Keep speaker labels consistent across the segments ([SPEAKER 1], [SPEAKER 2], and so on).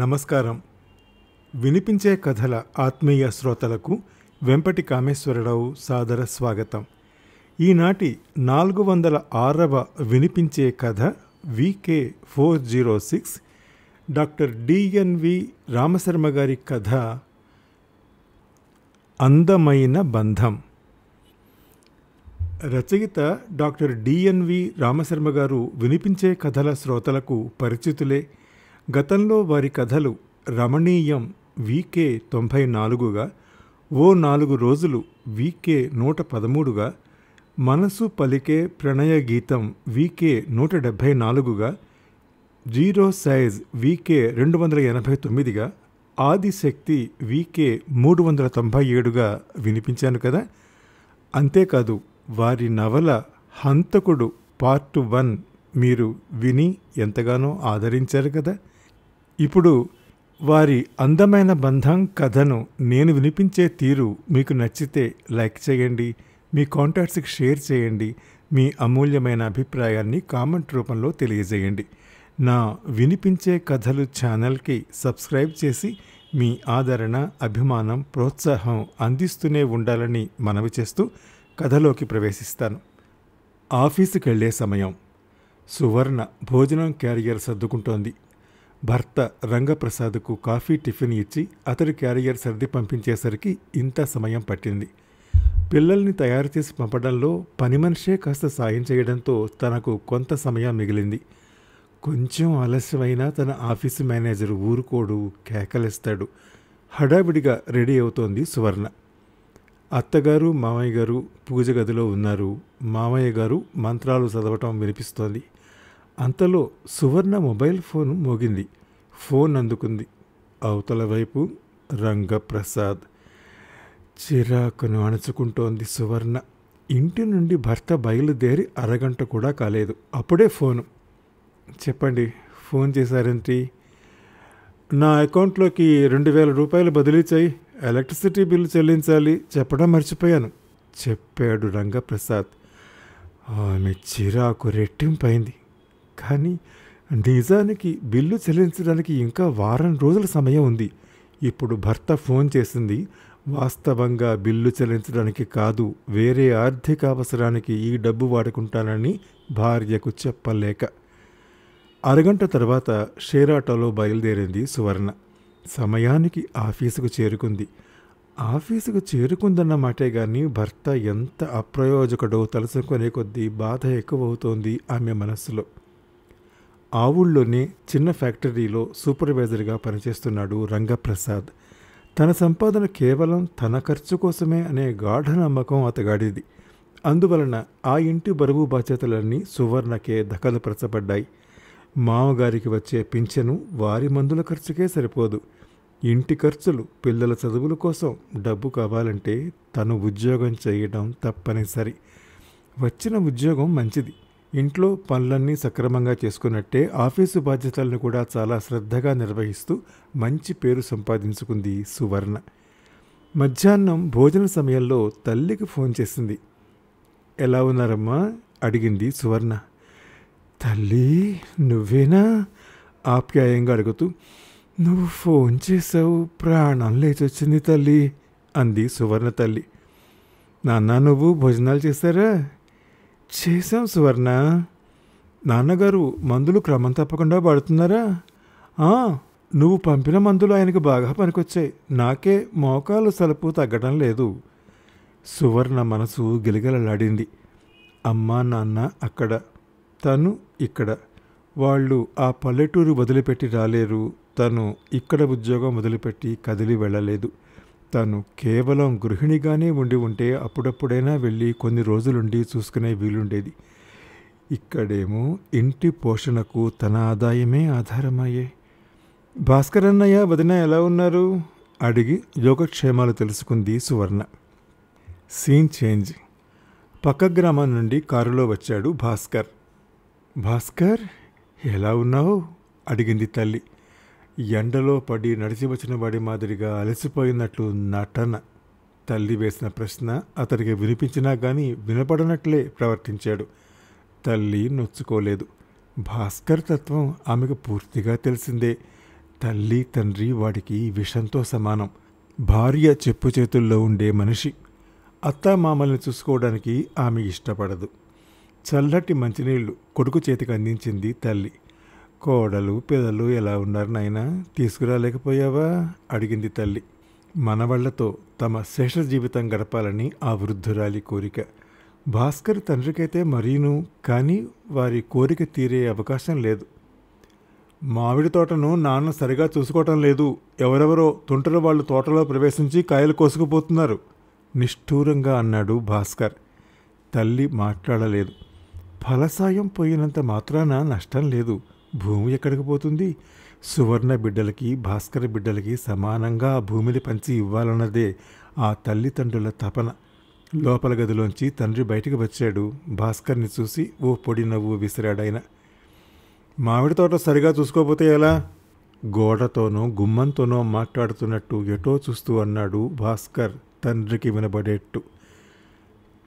[SPEAKER 1] నమస్కారం వినిపించే కథల ఆత్మీయ శ్రోతలకు వెంపటి కామేశ్వరరావు సాదర స్వాగతం ఈనాటి నాలుగు వందల ఆరవ వినిపించే కథ VK four zero six doctor DNV Ramasharma గారి కథ అందమైన బంధం రచయిత డాక్టర్ డిఎన్వి రామశర్మ గారు వినిపించే కథల శ్రోతలకు పరిచితులే గతంలో వారి కథలు రమణీయం వీకే తొంభై నాలుగుగా ఓ నాలుగు రోజులు వీకే నూట పదమూడుగా మనసు పలికే ప్రణయ గీతం వీకే నూట డెబ్భై నాలుగుగా జీరో సైజ్ వీకే రెండు వందల ఎనభై తొమ్మిదిగా ఆదిశక్తి వీకే మూడు వందల తొంభై ఏడుగా వినిపించాను కదా అంతేకాదు వారి నవల హంతకుడు పార్ట్ వన్ మీరు విని ఎంతగానో ఆదరించారు కదా ఇప్పుడు వారి అందమైన బంధం కథను నేను వినిపించే తీరు మీకు నచ్చితే లైక్ చేయండి మీ కాంటాక్ట్స్కి షేర్ చేయండి మీ అమూల్యమైన అభిప్రాయాన్ని కామెంట్ రూపంలో తెలియజేయండి నా వినిపించే కథలు ఛానల్కి సబ్స్క్రైబ్ చేసి మీ ఆదరణ అభిమానం ప్రోత్సాహం అందిస్తూనే ఉండాలని మనవి చేస్తూ కథలోకి ప్రవేశిస్తాను ఆఫీసుకెళ్లే సమయం సువర్ణ భోజనం క్యారియర్ సర్దుకుంటోంది భర్త రంగప్రసాద్కు కాఫీ టిఫిన్ ఇచ్చి అతడి క్యారియర్ సర్ది పంపించేసరికి ఇంత సమయం పట్టింది పిల్లల్ని తయారు చేసి పంపడంలో పని మనిషే కాస్త సాయం చేయడంతో తనకు కొంత సమయం మిగిలింది కొంచెం ఆలస్యమైనా తన ఆఫీసు మేనేజర్ ఊరుకోడు కేకలేస్తాడు హడావిడిగా రెడీ అవుతోంది సువర్ణ అత్తగారు మామయ్య గారు పూజ గదిలో ఉన్నారు మామయ్య గారు మంత్రాలు చదవటం వినిపిస్తోంది అంతలో సువర్ణ మొబైల్ ఫోన్ మోగింది ఫోన్ అందుకుంది అవతల వైపు రంగప్రసాద్ చిరాకును అణుచుకుంటోంది సువర్ణ ఇంటి నుండి భర్త బయలుదేరి అరగంట కూడా కాలేదు అప్పుడే ఫోను చెప్పండి ఫోన్ చేశారేంటి నా అకౌంట్లోకి రెండు వేల రూపాయలు బదిలీ చేయి ఎలక్ట్రిసిటీ బిల్లు చెల్లించాలి చెప్పడం మర్చిపోయాను చెప్పాడు రంగప్రసాద్ ఆమె చిరాకు రెట్టింపైంది కానీ నిజానికి బిల్లు చెల్లించడానికి ఇంకా వారం రోజుల సమయం ఉంది ఇప్పుడు భర్త ఫోన్ చేసింది వాస్తవంగా బిల్లు చెల్లించడానికి కాదు వేరే ఆర్థిక అవసరానికి ఈ డబ్బు వాడుకుంటానని భార్యకు చెప్పలేక అరగంట తర్వాత షేరాటోలో బయలుదేరింది సువర్ణ సమయానికి ఆఫీసుకు చేరుకుంది ఆఫీసుకు చేరుకుందన్న మాటే కానీ భర్త ఎంత అప్రయోజకుడో తలుసుకునే కొద్దీ బాధ ఎక్కువవుతోంది ఆమె మనస్సులో ఆ ఊళ్ళోనే చిన్న ఫ్యాక్టరీలో సూపర్వైజర్గా పనిచేస్తున్నాడు రంగప్రసాద్ తన సంపాదన కేవలం తన ఖర్చు కోసమే అనే గాఢ నమ్మకం అతగాడిది అందువలన ఆ ఇంటి బరువు బాధ్యతలన్నీ సువర్ణకే దఖలుపరచబడ్డాయి మామగారికి వచ్చే పింఛను వారి మందుల ఖర్చుకే సరిపోదు ఇంటి ఖర్చులు పిల్లల చదువుల కోసం డబ్బు కావాలంటే తను ఉద్యోగం చేయడం తప్పనిసరి వచ్చిన ఉద్యోగం మంచిది ఇంట్లో పనులన్నీ సక్రమంగా చేసుకున్నట్టే ఆఫీసు బాధ్యతలను కూడా చాలా శ్రద్ధగా నిర్వహిస్తూ మంచి పేరు సంపాదించుకుంది సువర్ణ మధ్యాహ్నం భోజన సమయంలో తల్లికి ఫోన్ చేసింది ఎలా ఉన్నారమ్మా అడిగింది సువర్ణ తల్లి నువ్వేనా ఆప్యాయంగా అడుగుతూ నువ్వు ఫోన్ చేసావు ప్రాణం లేచొచ్చింది తల్లి అంది సువర్ణ తల్లి నాన్న నువ్వు భోజనాలు చేస్తారా చేశాం సువర్ణ నాన్నగారు మందులు క్రమం తప్పకుండా పడుతున్నారా నువ్వు పంపిన మందులు ఆయనకు బాగా పనికొచ్చాయి నాకే మోకాలు సలుపు తగ్గడం లేదు సువర్ణ మనసు గిలగిలలాడింది అమ్మ నాన్న అక్కడ తను ఇక్కడ వాళ్ళు ఆ పల్లెటూరు వదిలిపెట్టి రాలేరు తను ఇక్కడ ఉద్యోగం వదిలిపెట్టి కదిలి వెళ్ళలేదు తను కేవలం గృహిణిగానే ఉండి ఉంటే అప్పుడప్పుడైనా వెళ్ళి కొన్ని రోజులుండి చూసుకునే వీలుండేది ఇక్కడేమో ఇంటి పోషణకు తన ఆదాయమే ఆధారమయ్యే భాస్కరన్నయ్య వదిన ఎలా ఉన్నారు అడిగి యోగక్షేమాలు తెలుసుకుంది సువర్ణ సీన్ చేంజ్ పక్క గ్రామం నుండి కారులో వచ్చాడు భాస్కర్ భాస్కర్ ఎలా ఉన్నావు అడిగింది తల్లి ఎండలో పడి నడిచి వచ్చిన వాడి మాదిరిగా అలసిపోయినట్లు నటన తల్లి వేసిన ప్రశ్న అతడికి వినిపించినా కానీ వినపడనట్లే ప్రవర్తించాడు తల్లి నొచ్చుకోలేదు భాస్కర్ తత్వం ఆమెకు పూర్తిగా తెలిసిందే తల్లి తండ్రి వాడికి విషంతో సమానం భార్య చెప్పు చేతుల్లో ఉండే మనిషి మామల్ని చూసుకోవడానికి ఆమె ఇష్టపడదు చల్లటి మంచినీళ్లు కొడుకు చేతికి అందించింది తల్లి కోడలు పిల్లలు ఎలా ఉన్నారు నాయనా తీసుకురాలేకపోయావా అడిగింది తల్లి మనవళ్లతో తమ శేష జీవితం గడపాలని ఆ వృద్ధురాలి కోరిక భాస్కర్ తండ్రికైతే మరీను కానీ వారి కోరిక తీరే అవకాశం లేదు మామిడి తోటను నాన్న సరిగా చూసుకోవటం లేదు ఎవరెవరో తుంటలు వాళ్ళు తోటలో ప్రవేశించి కాయలు కోసుకుపోతున్నారు నిష్ఠూరంగా అన్నాడు భాస్కర్ తల్లి మాట్లాడలేదు ఫలసాయం పోయినంత మాత్రాన నష్టం లేదు భూమి ఎక్కడికి పోతుంది సువర్ణ బిడ్డలకి భాస్కర బిడ్డలకి సమానంగా ఆ భూమిని పంచి ఇవ్వాలన్నదే ఆ తల్లిదండ్రుల తపన లోపల గదిలోంచి తండ్రి బయటకు వచ్చాడు భాస్కర్ని చూసి ఓ పొడి నవ్వు విసిరాడాయన మామిడి తోట సరిగా చూసుకోకపోతే ఎలా గోడతోనో గుమ్మంతోనో మాట్లాడుతున్నట్టు ఎటో చూస్తూ అన్నాడు భాస్కర్ తండ్రికి వినబడేట్టు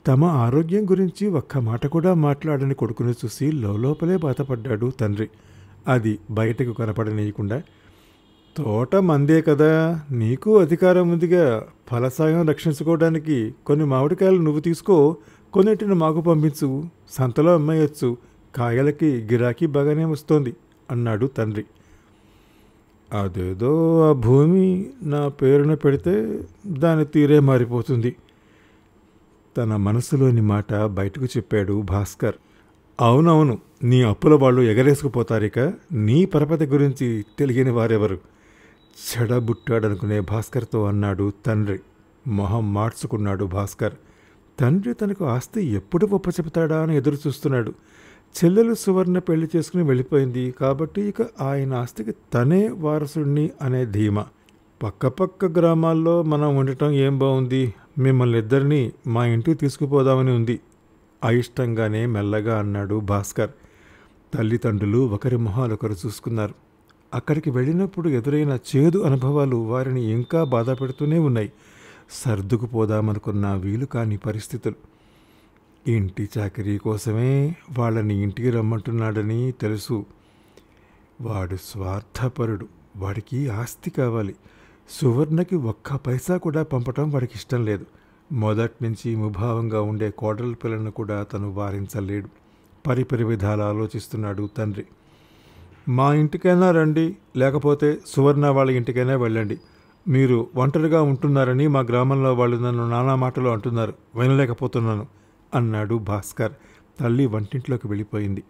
[SPEAKER 1] తమ ఆరోగ్యం గురించి ఒక్క మాట కూడా మాట్లాడని కొడుకుని చూసి లోపలే బాధపడ్డాడు తండ్రి అది బయటకు కనపడనీయకుండా తోట మందే కదా నీకు అధికారం ఉందిగా ఫలసాయం రక్షించుకోవడానికి కొన్ని మామిడికాయలు నువ్వు తీసుకో కొన్నిటిని మాకు పంపించు సంతలో అమ్మేయచ్చు కాయలకి గిరాకీ బాగానే వస్తోంది అన్నాడు తండ్రి అదేదో ఆ భూమి నా పేరున పెడితే దాని తీరే మారిపోతుంది తన మనసులోని మాట బయటకు చెప్పాడు భాస్కర్ అవునవును నీ అప్పుల వాళ్ళు ఎగరేసుకుపోతారిక నీ పరపతి గురించి తెలియని వారెవరు చెడబుట్టాడనుకునే భాస్కర్తో అన్నాడు తండ్రి మొహం మార్చుకున్నాడు భాస్కర్ తండ్రి తనకు ఆస్తి ఎప్పుడు గొప్ప చెబుతాడా అని ఎదురు చూస్తున్నాడు చెల్లెలు సువర్ణ పెళ్లి చేసుకుని వెళ్ళిపోయింది కాబట్టి ఇక ఆయన ఆస్తికి తనే వారసుడిని అనే ధీమా పక్కపక్క గ్రామాల్లో మనం ఉండటం ఏం బాగుంది మిమ్మల్ని ఇద్దరిని మా ఇంటికి తీసుకుపోదామని ఉంది అయిష్టంగానే మెల్లగా అన్నాడు భాస్కర్ తల్లిదండ్రులు ఒకరి మొహాలొకరు చూసుకున్నారు అక్కడికి వెళ్ళినప్పుడు ఎదురైన చేదు అనుభవాలు వారిని ఇంకా బాధ పెడుతూనే ఉన్నాయి సర్దుకుపోదామనుకున్న వీలు కాని పరిస్థితులు ఇంటి చాకరీ కోసమే వాళ్ళని ఇంటికి రమ్మంటున్నాడని తెలుసు వాడు స్వార్థపరుడు వాడికి ఆస్తి కావాలి సువర్ణకి ఒక్క పైసా కూడా పంపటం వాడికి ఇష్టం లేదు మొదట్నుంచి ముభావంగా ఉండే కోడల పిల్లలను కూడా తను వారించలేడు పరిపరి విధాలు ఆలోచిస్తున్నాడు తండ్రి మా ఇంటికైనా రండి లేకపోతే సువర్ణ వాళ్ళ ఇంటికైనా వెళ్ళండి మీరు ఒంటరిగా ఉంటున్నారని మా గ్రామంలో వాళ్ళు నన్ను నానా మాటలు అంటున్నారు వినలేకపోతున్నాను అన్నాడు భాస్కర్ తల్లి వంటింట్లోకి వెళ్ళిపోయింది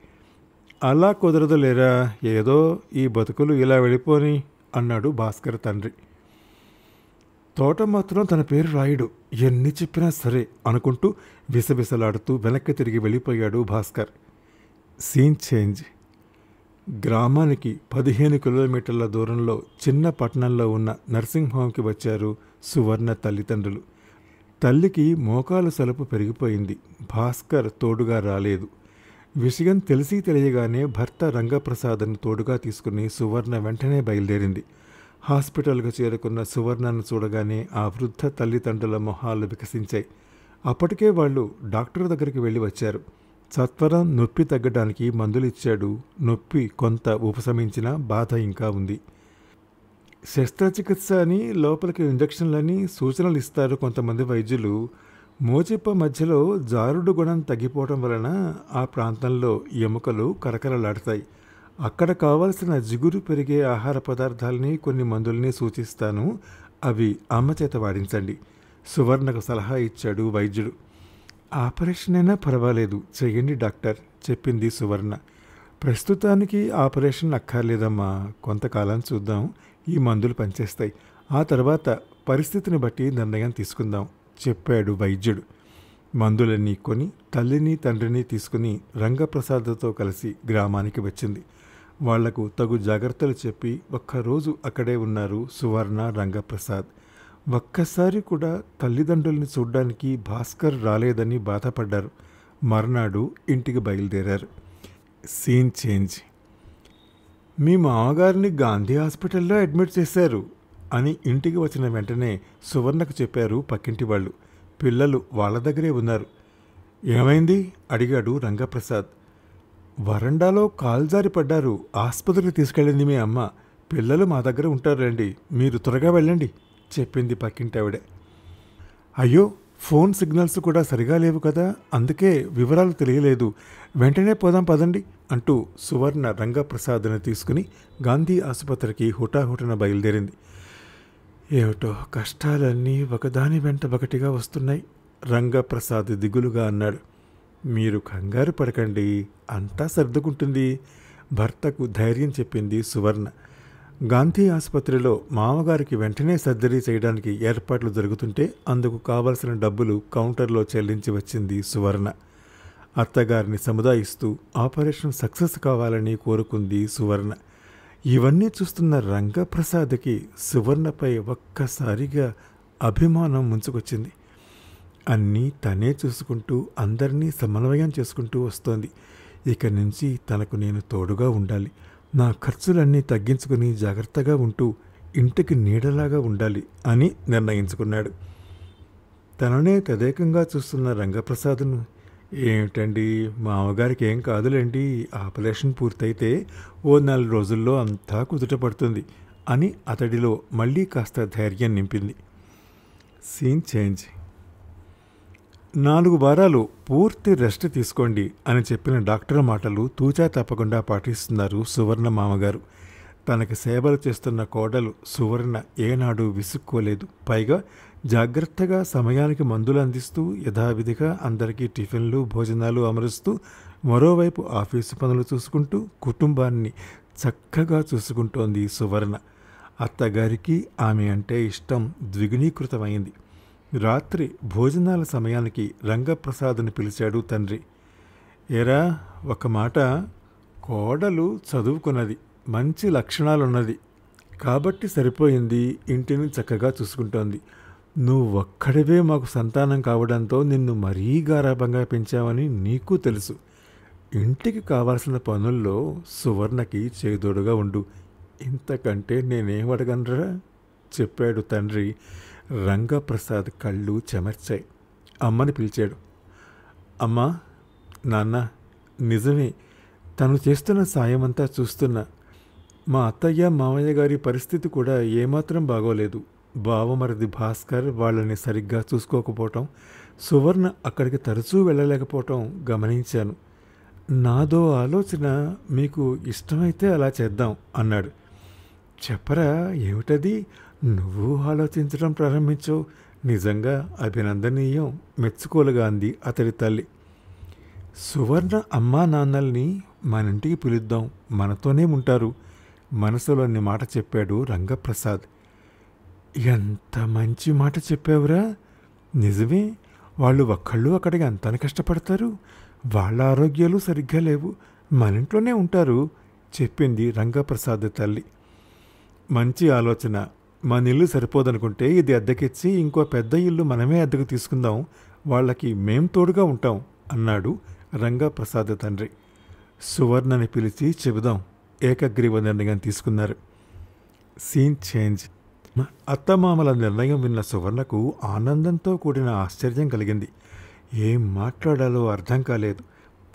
[SPEAKER 1] అలా లేరా ఏదో ఈ బతుకులు ఇలా వెళ్ళిపోని అన్నాడు భాస్కర్ తండ్రి తోట మాత్రం తన పేరు రాయుడు ఎన్ని చెప్పినా సరే అనుకుంటూ విసవిసలాడుతూ వెనక్కి తిరిగి వెళ్ళిపోయాడు భాస్కర్ సీన్ చేంజ్ గ్రామానికి పదిహేను కిలోమీటర్ల దూరంలో చిన్న పట్టణంలో ఉన్న నర్సింగ్ హోమ్కి వచ్చారు సువర్ణ తల్లిదండ్రులు తల్లికి మోకాలు సలుపు పెరిగిపోయింది భాస్కర్ తోడుగా రాలేదు విషయం తెలిసి తెలియగానే భర్త రంగప్రసాద్ను తోడుగా తీసుకుని సువర్ణ వెంటనే బయలుదేరింది హాస్పిటల్కు చేరుకున్న సువర్ణను చూడగానే ఆ వృద్ధ తల్లిదండ్రుల మొహాలు వికసించాయి అప్పటికే వాళ్ళు డాక్టర్ దగ్గరికి వెళ్ళి వచ్చారు సత్వరం నొప్పి తగ్గడానికి మందులు ఇచ్చాడు నొప్పి కొంత ఉపశమించిన బాధ ఇంకా ఉంది శస్త్రచికిత్స అని లోపలికి ఇంజక్షన్లని సూచనలు ఇస్తారు కొంతమంది వైద్యులు మోచిప్ప మధ్యలో జారుడు గుణం తగ్గిపోవడం వలన ఆ ప్రాంతంలో ఎముకలు కరకరలాడతాయి అక్కడ కావలసిన జిగురు పెరిగే ఆహార పదార్థాలని కొన్ని మందుల్ని సూచిస్తాను అవి అమ్మ చేత వాడించండి సువర్ణకు సలహా ఇచ్చాడు వైద్యుడు ఆపరేషన్ అయినా పర్వాలేదు చేయండి డాక్టర్ చెప్పింది సువర్ణ ప్రస్తుతానికి ఆపరేషన్ అక్కర్లేదమ్మా కొంతకాలం చూద్దాం ఈ మందులు పనిచేస్తాయి ఆ తర్వాత పరిస్థితిని బట్టి నిర్ణయం తీసుకుందాం చెప్పాడు వైద్యుడు మందులన్నీ కొని తల్లిని తండ్రిని తీసుకుని రంగప్రసాద్తో కలిసి గ్రామానికి వచ్చింది వాళ్లకు తగు జాగ్రత్తలు చెప్పి ఒక్కరోజు అక్కడే ఉన్నారు సువర్ణ రంగప్రసాద్ ఒక్కసారి కూడా తల్లిదండ్రుల్ని చూడ్డానికి భాస్కర్ రాలేదని బాధపడ్డారు మర్నాడు ఇంటికి బయలుదేరారు సీన్ చేంజ్ మీ మామగారిని గాంధీ హాస్పిటల్లో అడ్మిట్ చేశారు అని ఇంటికి వచ్చిన వెంటనే సువర్ణకు చెప్పారు పక్కింటి వాళ్ళు పిల్లలు వాళ్ళ దగ్గరే ఉన్నారు ఏమైంది అడిగాడు రంగప్రసాద్ వరండాలో కాల్జారి పడ్డారు ఆసుపత్రికి తీసుకెళ్ళింది మీ అమ్మ పిల్లలు మా దగ్గర రండి మీరు త్వరగా వెళ్ళండి చెప్పింది పక్కింటావిడ అయ్యో ఫోన్ సిగ్నల్స్ కూడా సరిగా లేవు కదా అందుకే వివరాలు తెలియలేదు వెంటనే పోదాం పదండి అంటూ సువర్ణ రంగప్రసాద్ని తీసుకుని గాంధీ ఆసుపత్రికి హుటాహుటన బయలుదేరింది ఏమిటో కష్టాలన్నీ ఒకదాని వెంట ఒకటిగా వస్తున్నాయి రంగప్రసాద్ దిగులుగా అన్నాడు మీరు కంగారు పడకండి అంతా సర్దుకుంటుంది భర్తకు ధైర్యం చెప్పింది సువర్ణ గాంధీ ఆసుపత్రిలో మామగారికి వెంటనే సర్జరీ చేయడానికి ఏర్పాట్లు జరుగుతుంటే అందుకు కావలసిన డబ్బులు కౌంటర్లో చెల్లించి వచ్చింది సువర్ణ అత్తగారిని సముదాయిస్తూ ఆపరేషన్ సక్సెస్ కావాలని కోరుకుంది సువర్ణ ఇవన్నీ చూస్తున్న రంగప్రసాద్కి సువర్ణపై ఒక్కసారిగా అభిమానం ముంచుకొచ్చింది అన్నీ తనే చూసుకుంటూ అందరినీ సమన్వయం చేసుకుంటూ వస్తోంది ఇక నుంచి తనకు నేను తోడుగా ఉండాలి నా ఖర్చులన్నీ తగ్గించుకుని జాగ్రత్తగా ఉంటూ ఇంటికి నీడలాగా ఉండాలి అని నిర్ణయించుకున్నాడు తననే తదేకంగా చూస్తున్న రంగప్రసాద్ను ఏమిటండి మామగారికి ఏం కాదులేండి ఆపరేషన్ పూర్తయితే ఓ నెల రోజుల్లో అంతా కుదుట పడుతుంది అని అతడిలో మళ్ళీ కాస్త ధైర్యం నింపింది సీన్ చేంజ్ నాలుగు వారాలు పూర్తి రెస్ట్ తీసుకోండి అని చెప్పిన డాక్టర్ మాటలు తూచా తప్పకుండా పాటిస్తున్నారు సువర్ణ మామగారు తనకి సేవలు చేస్తున్న కోడలు సువర్ణ ఏనాడు విసుక్కోలేదు పైగా జాగ్రత్తగా సమయానికి మందులు అందిస్తూ యథావిధిగా అందరికీ టిఫిన్లు భోజనాలు అమరుస్తూ మరోవైపు ఆఫీసు పనులు చూసుకుంటూ కుటుంబాన్ని చక్కగా చూసుకుంటోంది సువర్ణ అత్తగారికి ఆమె అంటే ఇష్టం ద్విగుణీకృతమైంది రాత్రి భోజనాల సమయానికి రంగప్రసాద్ని పిలిచాడు తండ్రి ఏరా ఒక మాట కోడలు చదువుకున్నది మంచి లక్షణాలున్నది కాబట్టి సరిపోయింది ఇంటిని చక్కగా చూసుకుంటోంది నువ్వు ఒక్కడివే మాకు సంతానం కావడంతో నిన్ను మరీ గారాభంగా పెంచావని నీకు తెలుసు ఇంటికి కావాల్సిన పనుల్లో సువర్ణకి చేదోడుగా ఉండు ఇంతకంటే నేనేం అడగనరా చెప్పాడు తండ్రి రంగప్రసాద్ కళ్ళు చెమర్చాయి అమ్మని పిలిచాడు అమ్మా నాన్న నిజమే తను చేస్తున్న సాయమంతా చూస్తున్నా మా అత్తయ్య మామయ్య గారి పరిస్థితి కూడా ఏమాత్రం బాగోలేదు బావమరిది భాస్కర్ వాళ్ళని సరిగ్గా చూసుకోకపోవటం సువర్ణ అక్కడికి తరచూ వెళ్ళలేకపోవటం గమనించాను నాదో ఆలోచన మీకు ఇష్టమైతే అలా చేద్దాం అన్నాడు చెప్పరా ఏమిటది నువ్వు ఆలోచించడం ప్రారంభించవు నిజంగా అభినందనీయం మెచ్చుకోలుగా అంది అతడి తల్లి సువర్ణ అమ్మా నాన్నల్ని మన ఇంటికి పిలుద్దాం మనతోనే ఉంటారు మనసులోని మాట చెప్పాడు రంగప్రసాద్ ఎంత మంచి మాట చెప్పావురా నిజమే వాళ్ళు ఒక్కళ్ళు అక్కడికి అంతని కష్టపడతారు వాళ్ళ ఆరోగ్యాలు సరిగ్గా లేవు మన ఇంట్లోనే ఉంటారు చెప్పింది రంగప్రసాద్ తల్లి మంచి ఆలోచన మన ఇల్లు సరిపోదనుకుంటే ఇది అద్దెకిచ్చి ఇంకో పెద్ద ఇల్లు మనమే అద్దెకు తీసుకుందాం వాళ్ళకి మేం తోడుగా ఉంటాం అన్నాడు రంగప్రసాద్ తండ్రి సువర్ణని పిలిచి చెబుదాం ఏకగ్రీవ నిర్ణయం తీసుకున్నారు సీన్ చేంజ్ అత్తమామల నిర్ణయం విన్న సువర్ణకు ఆనందంతో కూడిన ఆశ్చర్యం కలిగింది ఏం మాట్లాడాలో అర్థం కాలేదు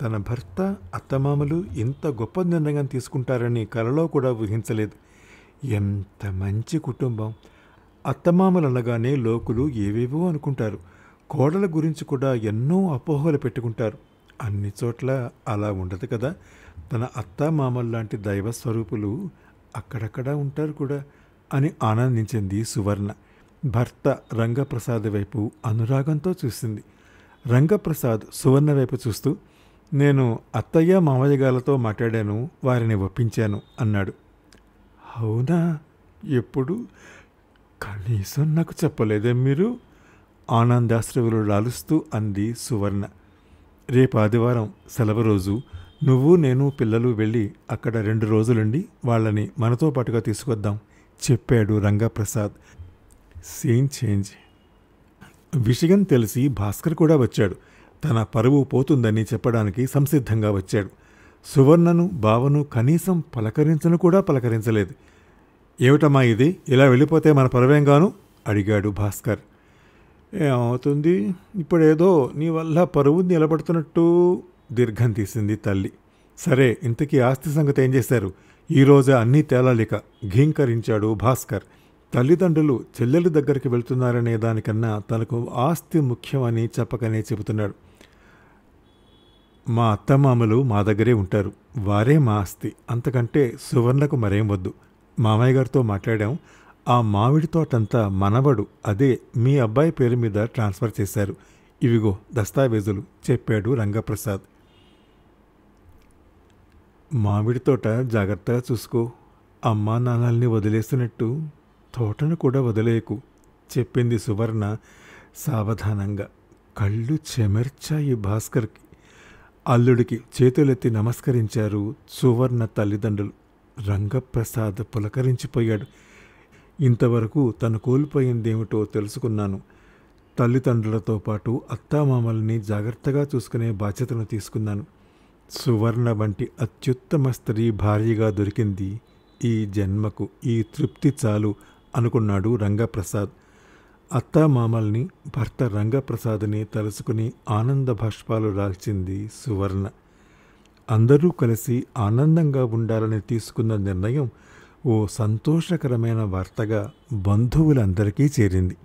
[SPEAKER 1] తన భర్త అత్తమామలు ఇంత గొప్ప నిర్ణయం తీసుకుంటారని కలలో కూడా ఊహించలేదు ఎంత మంచి కుటుంబం అత్తమామలనగానే లోకులు ఏవేవో అనుకుంటారు కోడల గురించి కూడా ఎన్నో అపోహలు పెట్టుకుంటారు అన్ని చోట్ల అలా ఉండదు కదా తన అత్తామామల్లాంటి దైవ స్వరూపులు అక్కడక్కడా ఉంటారు కూడా అని ఆనందించింది సువర్ణ భర్త రంగప్రసాద్ వైపు అనురాగంతో చూసింది రంగప్రసాద్ సువర్ణ వైపు చూస్తూ నేను అత్తయ్య మామయ్య గారితో మాట్లాడాను వారిని ఒప్పించాను అన్నాడు అవునా ఎప్పుడు కనీసం నాకు చెప్పలేదే మీరు ఆనందాశ్రవులు లాలుస్తూ అంది సువర్ణ రేపు ఆదివారం సెలవు రోజు నువ్వు నేను పిల్లలు వెళ్ళి అక్కడ రెండు రోజులుండి వాళ్ళని మనతో పాటుగా తీసుకొద్దాం చెప్పాడు రంగప్రసాద్ సీన్ చేంజ్ విషయం తెలిసి భాస్కర్ కూడా వచ్చాడు తన పరువు పోతుందని చెప్పడానికి సంసిద్ధంగా వచ్చాడు సువర్ణను బావను కనీసం పలకరించను కూడా పలకరించలేదు ఏమిటమ్మా ఇది ఇలా వెళ్ళిపోతే మన పరువేంగాను అడిగాడు భాస్కర్ ఏమవుతుంది ఇప్పుడేదో నీ వల్ల పరువు నిలబడుతున్నట్టు దీర్ఘం తీసింది తల్లి సరే ఇంతకీ ఆస్తి సంగతి ఏం చేశారు ఈరోజు అన్నీ తేలాలిక ఘీంకరించాడు భాస్కర్ తల్లిదండ్రులు చెల్లెలు దగ్గరికి వెళ్తున్నారనే దానికన్నా తనకు ఆస్తి ముఖ్యమని చెప్పకనే చెబుతున్నాడు మా అత్తమామలు మా దగ్గరే ఉంటారు వారే మా ఆస్తి అంతకంటే సువర్ణకు మరేం వద్దు మామయ్య గారితో మాట్లాడాం ఆ మామిడి తోటంతా మనవడు అదే మీ అబ్బాయి పేరు మీద ట్రాన్స్ఫర్ చేశారు ఇవిగో దస్తావేజులు చెప్పాడు రంగప్రసాద్ మామిడి తోట జాగ్రత్తగా చూసుకో అమ్మా నాన్నల్ని వదిలేసినట్టు తోటను కూడా వదిలేయకు చెప్పింది సువర్ణ సావధానంగా కళ్ళు చెమర్చాయి భాస్కర్కి అల్లుడికి చేతులెత్తి నమస్కరించారు సువర్ణ తల్లిదండ్రులు రంగప్రసాద్ పులకరించిపోయాడు ఇంతవరకు తను కోల్పోయిందేమిటో తెలుసుకున్నాను తల్లిదండ్రులతో పాటు అత్తామామల్ని జాగ్రత్తగా చూసుకునే బాధ్యతను తీసుకున్నాను సువర్ణ వంటి అత్యుత్తమ స్త్రీ భార్యగా దొరికింది ఈ జన్మకు ఈ తృప్తి చాలు అనుకున్నాడు రంగప్రసాద్ అత్తామామల్ని భర్త రంగప్రసాద్ని తలుసుకుని ఆనంద భాష్పాలు రాల్చింది సువర్ణ అందరూ కలిసి ఆనందంగా ఉండాలని తీసుకున్న నిర్ణయం ఓ సంతోషకరమైన వార్తగా బంధువులందరికీ చేరింది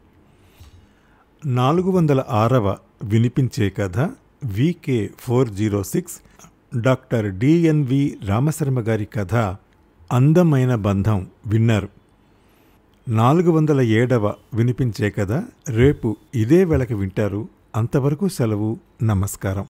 [SPEAKER 1] నాలుగు వందల ఆరవ వినిపించే కథ VK four zero six doctor DNV Ramasharma గారి కథ అందమైన బంధం విన్నారు నాలుగు వందల ఏడవ వినిపించే కదా రేపు ఇదే వేళకి వింటారు అంతవరకు సెలవు నమస్కారం